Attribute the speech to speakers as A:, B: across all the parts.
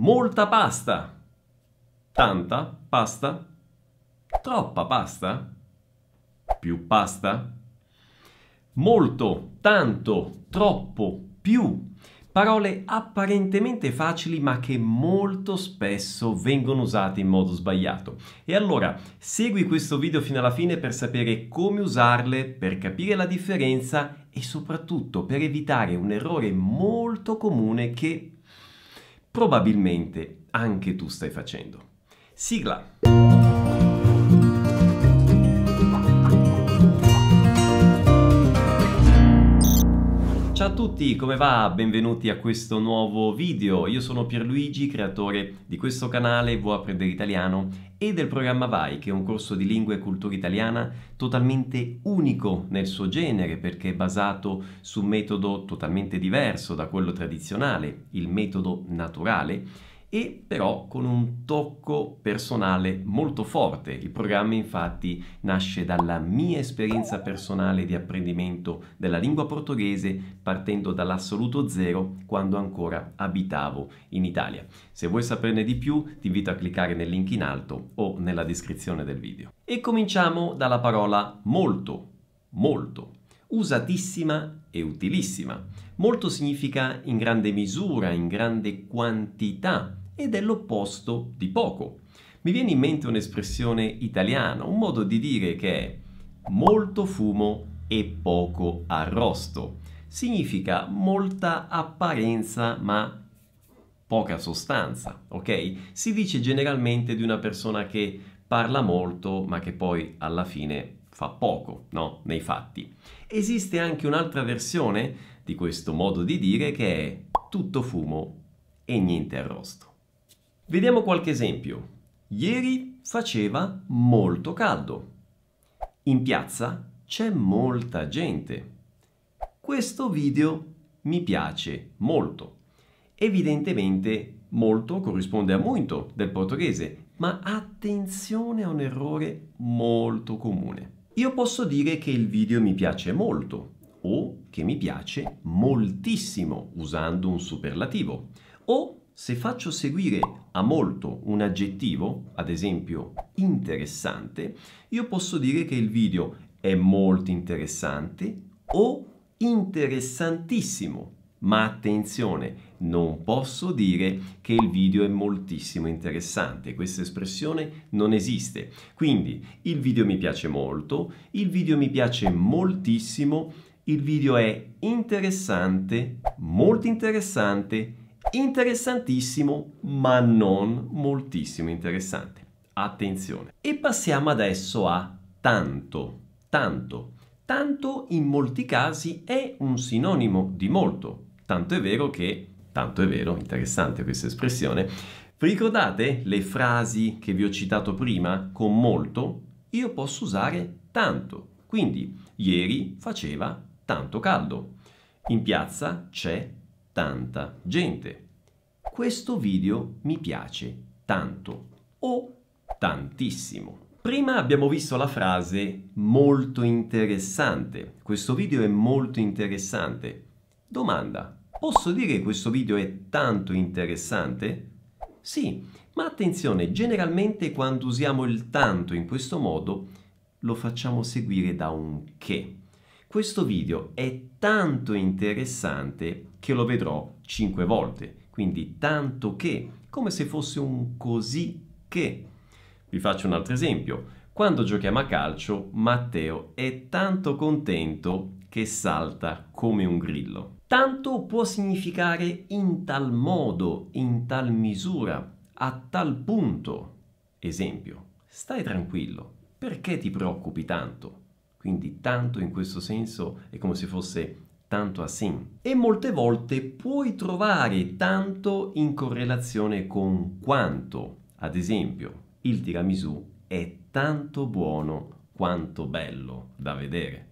A: Molta pasta. Tanta pasta. Troppa pasta. Più pasta. Molto, tanto, troppo, più. Parole apparentemente facili ma che molto spesso vengono usate in modo sbagliato. E allora segui questo video fino alla fine per sapere come usarle, per capire la differenza e soprattutto per evitare un errore molto comune che probabilmente anche tu stai facendo. Sigla! Ciao a tutti, come va? Benvenuti a questo nuovo video. Io sono Pierluigi, creatore di questo canale Vuoi apprendere italiano e del programma Vai, che è un corso di lingua e cultura italiana totalmente unico nel suo genere perché è basato su un metodo totalmente diverso da quello tradizionale, il metodo naturale e però con un tocco personale molto forte. Il programma infatti nasce dalla mia esperienza personale di apprendimento della lingua portoghese partendo dall'assoluto zero quando ancora abitavo in Italia. Se vuoi saperne di più ti invito a cliccare nel link in alto o nella descrizione del video. E cominciamo dalla parola molto, molto, usatissima e utilissima. Molto significa in grande misura, in grande quantità ed è l'opposto di poco. Mi viene in mente un'espressione italiana, un modo di dire che è molto fumo e poco arrosto. Significa molta apparenza ma poca sostanza, ok? Si dice generalmente di una persona che parla molto ma che poi alla fine fa poco, no? Nei fatti. Esiste anche un'altra versione di questo modo di dire che è tutto fumo e niente arrosto. Vediamo qualche esempio. Ieri faceva molto caldo. In piazza c'è molta gente. Questo video mi piace molto. Evidentemente molto corrisponde a molto del portoghese, ma attenzione a un errore molto comune. Io posso dire che il video mi piace molto o che mi piace moltissimo usando un superlativo o se faccio seguire a molto un aggettivo, ad esempio interessante, io posso dire che il video è molto interessante o interessantissimo ma attenzione, non posso dire che il video è moltissimo interessante, questa espressione non esiste. Quindi il video mi piace molto, il video mi piace moltissimo, il video è interessante, molto interessante, interessantissimo, ma non moltissimo interessante. Attenzione. E passiamo adesso a tanto. Tanto. Tanto in molti casi è un sinonimo di molto Tanto è vero che, tanto è vero, interessante questa espressione, ricordate le frasi che vi ho citato prima? Con molto io posso usare tanto. Quindi, ieri faceva tanto caldo. In piazza c'è tanta gente. Questo video mi piace tanto o tantissimo. Prima abbiamo visto la frase molto interessante. Questo video è molto interessante. Domanda, Posso dire che questo video è tanto interessante? Sì, ma attenzione, generalmente quando usiamo il tanto in questo modo lo facciamo seguire da un che. Questo video è tanto interessante che lo vedrò 5 volte, quindi tanto che, come se fosse un così che. Vi faccio un altro esempio. Quando giochiamo a calcio, Matteo è tanto contento che salta come un grillo tanto può significare in tal modo, in tal misura, a tal punto. Esempio, stai tranquillo, perché ti preoccupi tanto? Quindi tanto in questo senso è come se fosse tanto a sin. E molte volte puoi trovare tanto in correlazione con quanto. Ad esempio, il tiramisù è tanto buono quanto bello da vedere.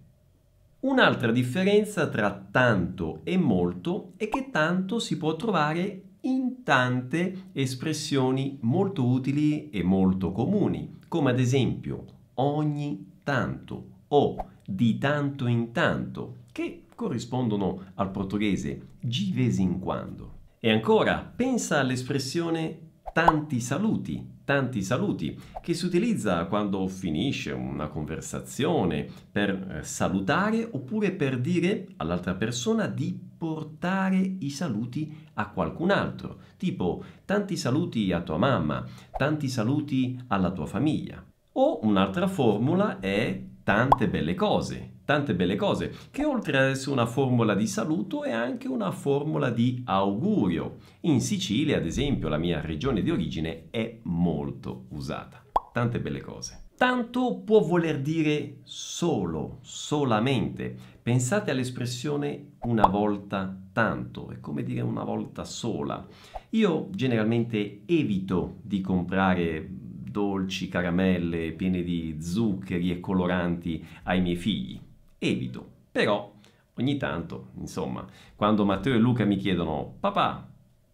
A: Un'altra differenza tra tanto e molto è che tanto si può trovare in tante espressioni molto utili e molto comuni, come ad esempio ogni tanto o di tanto in tanto, che corrispondono al portoghese di vez in quando. E ancora, pensa all'espressione tanti saluti, tanti saluti che si utilizza quando finisce una conversazione per eh, salutare oppure per dire all'altra persona di portare i saluti a qualcun altro, tipo tanti saluti a tua mamma, tanti saluti alla tua famiglia. O un'altra formula è tante belle cose, tante belle cose, che oltre ad essere una formula di saluto è anche una formula di augurio. In Sicilia, ad esempio, la mia regione di origine, è molto usata. Tante belle cose. Tanto può voler dire solo, solamente. Pensate all'espressione una volta tanto, è come dire una volta sola. Io generalmente evito di comprare dolci, caramelle piene di zuccheri e coloranti ai miei figli evito, però ogni tanto, insomma, quando Matteo e Luca mi chiedono papà,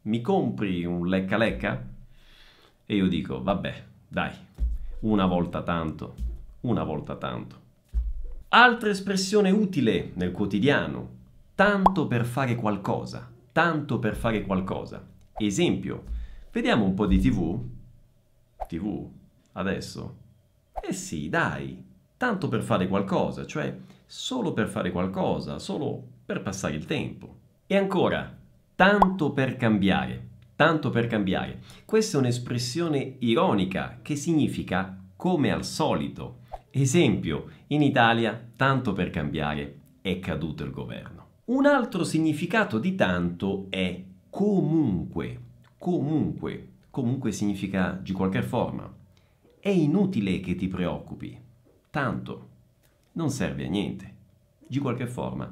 A: mi compri un lecca lecca? E io dico vabbè, dai, una volta tanto, una volta tanto. Altra espressione utile nel quotidiano, tanto per fare qualcosa, tanto per fare qualcosa. Esempio, vediamo un po' di tv? TV? Adesso? Eh sì, dai, tanto per fare qualcosa, cioè solo per fare qualcosa, solo per passare il tempo. E ancora, tanto per cambiare, tanto per cambiare. Questa è un'espressione ironica che significa come al solito. Esempio, in Italia, tanto per cambiare, è caduto il governo. Un altro significato di tanto è comunque, comunque, comunque significa di qualche forma. È inutile che ti preoccupi, tanto non serve a niente. Di qualche forma,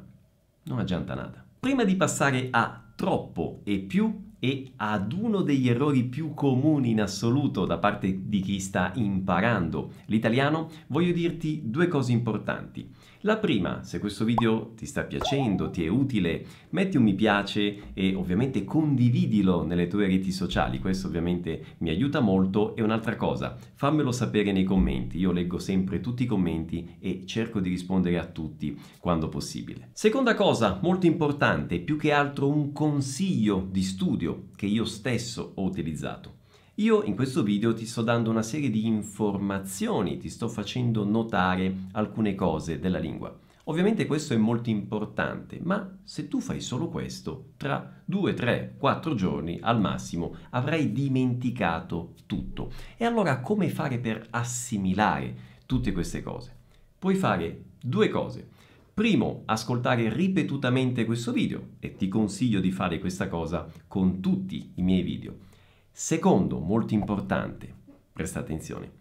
A: non aggianta nada. Prima di passare a troppo e più, e ad uno degli errori più comuni in assoluto da parte di chi sta imparando l'italiano, voglio dirti due cose importanti. La prima, se questo video ti sta piacendo, ti è utile, metti un mi piace e ovviamente condividilo nelle tue reti sociali, questo ovviamente mi aiuta molto. E un'altra cosa, fammelo sapere nei commenti, io leggo sempre tutti i commenti e cerco di rispondere a tutti quando possibile. Seconda cosa, molto importante, più che altro un consiglio di studio che io stesso ho utilizzato. Io in questo video ti sto dando una serie di informazioni, ti sto facendo notare alcune cose della lingua. Ovviamente questo è molto importante, ma se tu fai solo questo, tra 2, 3, 4 giorni al massimo avrai dimenticato tutto. E allora come fare per assimilare tutte queste cose? Puoi fare due cose. Primo, ascoltare ripetutamente questo video e ti consiglio di fare questa cosa con tutti i miei video. Secondo, molto importante, presta attenzione,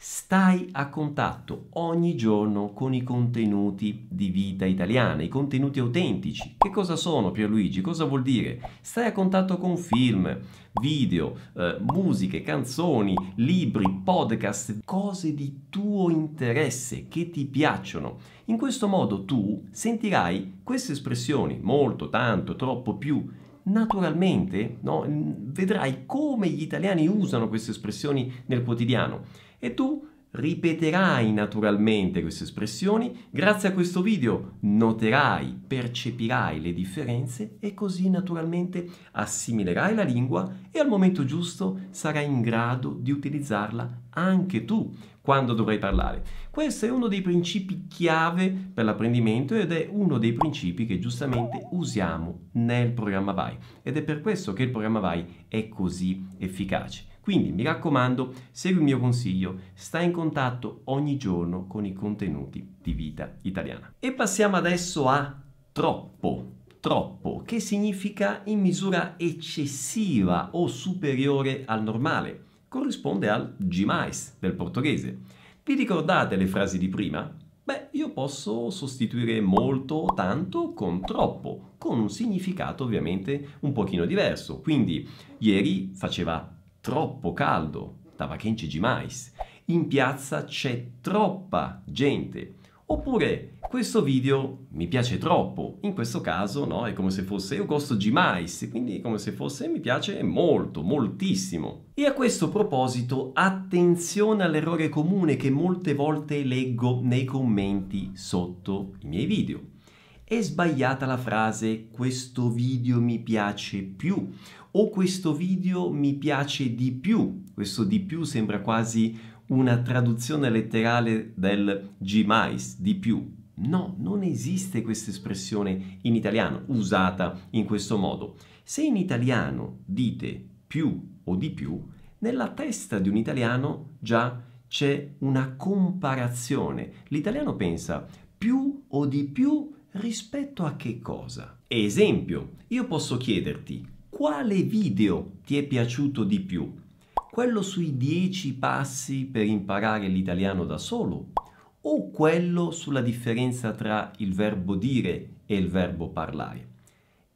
A: stai a contatto ogni giorno con i contenuti di vita italiana, i contenuti autentici. Che cosa sono Pierluigi? Cosa vuol dire? Stai a contatto con film, video, eh, musiche, canzoni, libri, podcast, cose di tuo interesse che ti piacciono. In questo modo tu sentirai queste espressioni molto, tanto, troppo più naturalmente no? vedrai come gli italiani usano queste espressioni nel quotidiano e tu ripeterai naturalmente queste espressioni, grazie a questo video noterai, percepirai le differenze e così naturalmente assimilerai la lingua e al momento giusto sarai in grado di utilizzarla anche tu quando dovrai parlare. Questo è uno dei principi chiave per l'apprendimento ed è uno dei principi che giustamente usiamo nel programma VAI ed è per questo che il programma VAI è così efficace. Quindi mi raccomando, segui il mio consiglio, stai in contatto ogni giorno con i contenuti di vita italiana. E passiamo adesso a troppo troppo, che significa in misura eccessiva o superiore al normale. Corrisponde al gmais del portoghese. Vi ricordate le frasi di prima? Beh, io posso sostituire molto o tanto con troppo, con un significato ovviamente un pochino diverso. Quindi ieri faceva troppo caldo, tava quente demais. In piazza c'è troppa gente. Oppure questo video mi piace troppo. In questo caso, no, è come se fosse io gosto demais, quindi come se fosse mi piace molto, moltissimo. E a questo proposito, attenzione all'errore comune che molte volte leggo nei commenti sotto i miei video è sbagliata la frase questo video mi piace più o questo video mi piace di più. Questo di più sembra quasi una traduzione letterale del Gmais, di più. No, non esiste questa espressione in italiano usata in questo modo. Se in italiano dite più o di più, nella testa di un italiano già c'è una comparazione. L'italiano pensa più o di più rispetto a che cosa? Esempio, io posso chiederti quale video ti è piaciuto di più? Quello sui 10 passi per imparare l'italiano da solo? O quello sulla differenza tra il verbo dire e il verbo parlare?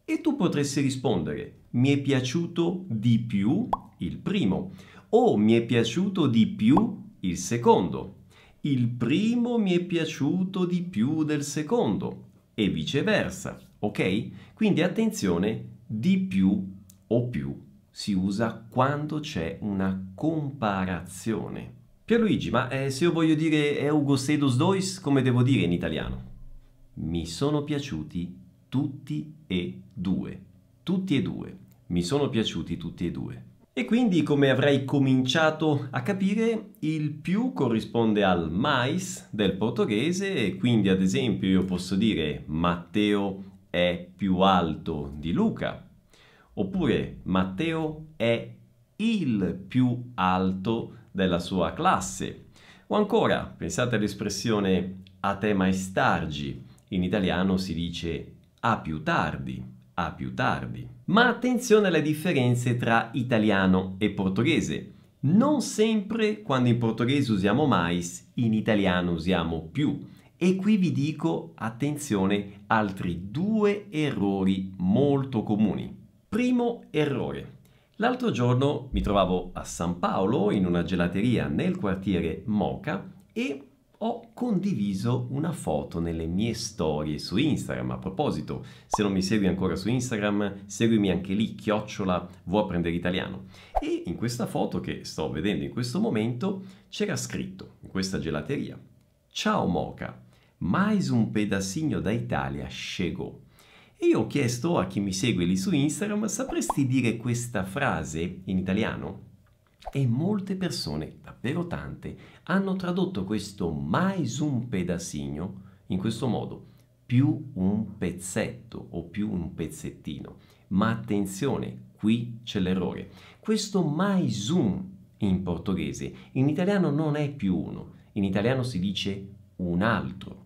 A: E tu potresti rispondere, mi è piaciuto di più il primo, o mi è piaciuto di più il secondo. Il primo mi è piaciuto di più del secondo e viceversa, ok? Quindi attenzione, di più o più si usa quando c'è una comparazione. Pierluigi, ma eh, se io voglio dire Eugo eh, Sedus Dois, come devo dire in italiano? Mi sono piaciuti tutti e due. Tutti e due. Mi sono piaciuti tutti e due. E quindi, come avrei cominciato a capire, il più corrisponde al mais del portoghese e quindi ad esempio io posso dire Matteo è più alto di Luca, oppure Matteo è il più alto della sua classe. O ancora, pensate all'espressione a te mai stargi, in italiano si dice a più tardi, a più tardi. Ma attenzione alle differenze tra italiano e portoghese. Non sempre quando in portoghese usiamo mais, in italiano usiamo più. E qui vi dico attenzione altri due errori molto comuni. Primo errore. L'altro giorno mi trovavo a San Paolo in una gelateria nel quartiere Moca e ho condiviso una foto nelle mie storie su Instagram. A proposito, se non mi segui ancora su Instagram, seguimi anche lì, chiocciola vuoi apprendere italiano. E in questa foto che sto vedendo in questo momento c'era scritto, in questa gelateria, Ciao Moca, mais un pedacino da Italia chegou. E io ho chiesto a chi mi segue lì su Instagram, sapresti dire questa frase in italiano? E molte persone, davvero tante, hanno tradotto questo mais un pedacino in questo modo, più un pezzetto o più un pezzettino. Ma attenzione, qui c'è l'errore. Questo mais un in portoghese in italiano non è più uno, in italiano si dice un altro,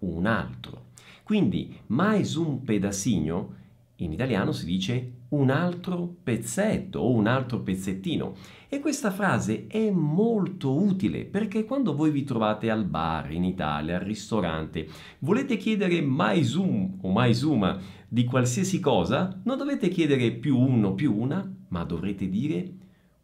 A: un altro. Quindi mais un pedacino in italiano si dice un altro pezzetto o un altro pezzettino. E questa frase è molto utile perché quando voi vi trovate al bar in Italia, al ristorante, volete chiedere maisum o maisuma di qualsiasi cosa, non dovete chiedere più uno più una, ma dovrete dire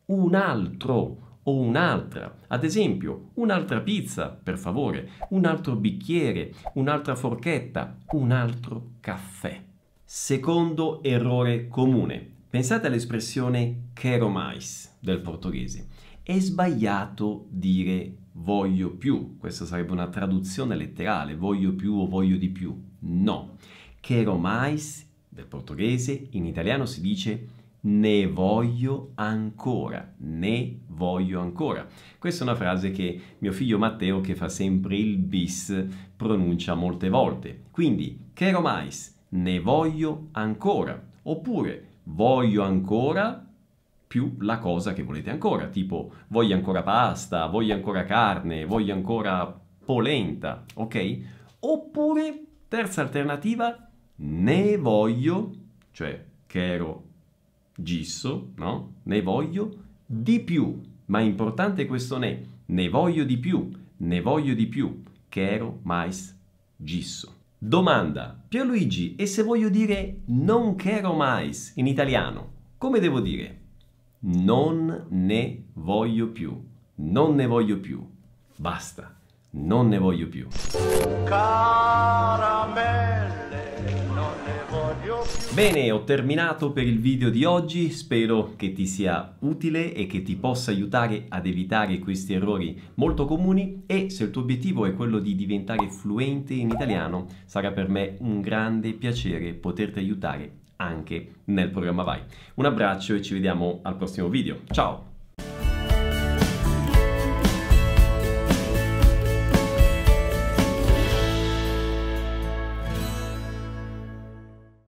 A: un altro o un'altra. Ad esempio, un'altra pizza, per favore, un altro bicchiere, un'altra forchetta, un altro caffè. Secondo errore comune. Pensate all'espressione quero mais del portoghese. È sbagliato dire voglio più. Questa sarebbe una traduzione letterale, voglio più o voglio di più. No. Quero mais del portoghese in italiano si dice ne voglio ancora, ne voglio ancora. Questa è una frase che mio figlio Matteo, che fa sempre il bis, pronuncia molte volte. Quindi, quero mais, ne voglio ancora, oppure voglio ancora più la cosa che volete ancora, tipo voglio ancora pasta, voglio ancora carne, voglio ancora polenta, ok? Oppure, terza alternativa, ne voglio, cioè che ero gisso, no? Ne voglio di più, ma è importante questo ne, ne voglio di più, ne voglio di più, che ero mais gisso. Domanda. Pierluigi, e se voglio dire non quero mais in italiano, come devo dire? Non ne voglio più. Non ne voglio più. Basta. Non ne voglio più. Caramelle, non ne voglio più. Bene, ho terminato per il video di oggi, spero che ti sia utile e che ti possa aiutare ad evitare questi errori molto comuni e se il tuo obiettivo è quello di diventare fluente in italiano, sarà per me un grande piacere poterti aiutare anche nel programma Vai. Un abbraccio e ci vediamo al prossimo video. Ciao!